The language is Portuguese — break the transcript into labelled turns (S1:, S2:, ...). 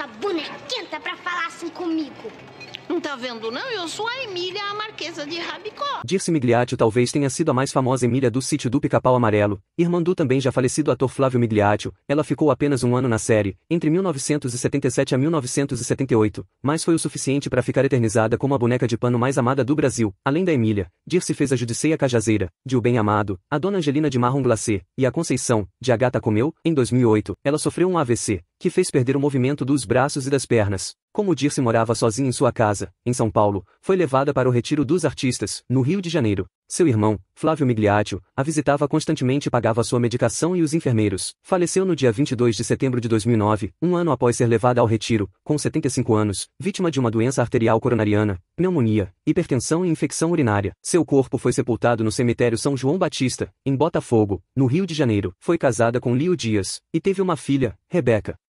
S1: sua bonequenta pra falar assim comigo? Não tá vendo, não? Eu sou a Emília, a Marquesa de Rabicó.
S2: Dirce Migliaccio talvez tenha sido a mais famosa Emília do sítio do Pica-Pau Amarelo, irmã do também já falecido ator Flávio Migliaccio. Ela ficou apenas um ano na série, entre 1977 a 1978, mas foi o suficiente para ficar eternizada como a boneca de pano mais amada do Brasil. Além da Emília, Dirce fez a Judiceia Cajazeira, de O Bem Amado, a Dona Angelina de Marrom Glacé e a Conceição, de Agata Comeu. Em 2008, ela sofreu um AVC, que fez perder o movimento dos braços e das pernas. Como Dirce morava sozinha em sua casa, em São Paulo, foi levada para o Retiro dos Artistas, no Rio de Janeiro. Seu irmão, Flávio Migliaccio, a visitava constantemente e pagava sua medicação e os enfermeiros. Faleceu no dia 22 de setembro de 2009, um ano após ser levada ao retiro, com 75 anos, vítima de uma doença arterial coronariana, pneumonia, hipertensão e infecção urinária. Seu corpo foi sepultado no cemitério São João Batista, em Botafogo, no Rio de Janeiro. Foi casada com Lio Dias e teve uma filha, Rebeca.